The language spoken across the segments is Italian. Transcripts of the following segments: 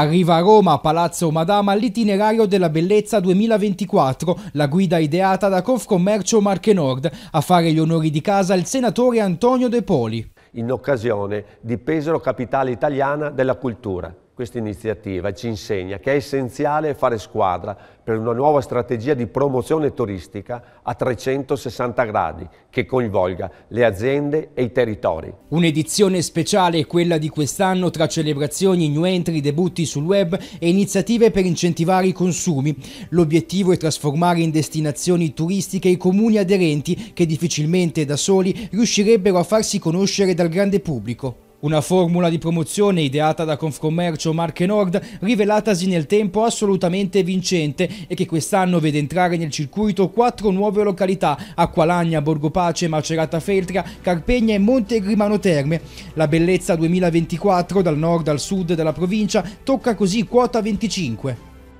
Arriva a Roma, a Palazzo Madama, l'itinerario della bellezza 2024, la guida ideata da Confcommercio Marche Nord. A fare gli onori di casa il senatore Antonio De Poli. In occasione di Pesaro Capitale Italiana della Cultura. Questa iniziativa ci insegna che è essenziale fare squadra per una nuova strategia di promozione turistica a 360 gradi che coinvolga le aziende e i territori. Un'edizione speciale è quella di quest'anno tra celebrazioni, new entry, debutti sul web e iniziative per incentivare i consumi. L'obiettivo è trasformare in destinazioni turistiche i comuni aderenti che difficilmente da soli riuscirebbero a farsi conoscere dal grande pubblico. Una formula di promozione ideata da Confcommercio Marche Nord, rivelatasi nel tempo assolutamente vincente e che quest'anno vede entrare nel circuito quattro nuove località, Acqualagna, Borgopace, Macerata Feltria, Carpegna e Monte Grimano Terme. La bellezza 2024 dal nord al sud della provincia tocca così quota 25.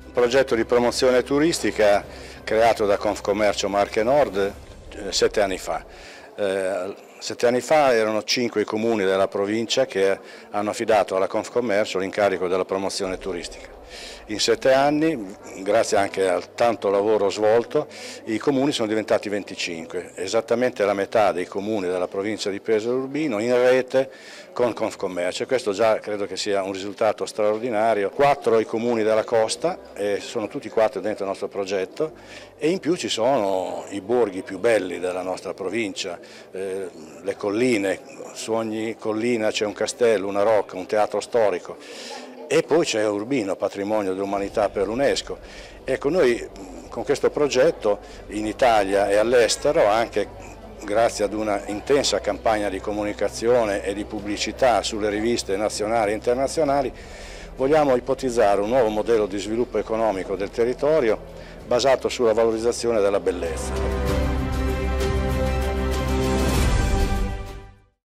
Un progetto di promozione turistica creato da Confcommercio Marche Nord eh, sette anni fa. Eh, Sette anni fa erano cinque i comuni della provincia che hanno affidato alla Confcommercio l'incarico della promozione turistica. In sette anni, grazie anche al tanto lavoro svolto, i comuni sono diventati 25, esattamente la metà dei comuni della provincia di Pesaro Urbino in rete con Confcommercio. Questo già credo che sia un risultato straordinario. Quattro i comuni della costa, sono tutti quattro dentro il nostro progetto e in più ci sono i borghi più belli della nostra provincia, eh, le colline, su ogni collina c'è un castello, una rocca, un teatro storico e poi c'è Urbino, patrimonio dell'umanità per l'UNESCO. Ecco, noi con questo progetto in Italia e all'estero, anche grazie ad una intensa campagna di comunicazione e di pubblicità sulle riviste nazionali e internazionali, vogliamo ipotizzare un nuovo modello di sviluppo economico del territorio basato sulla valorizzazione della bellezza.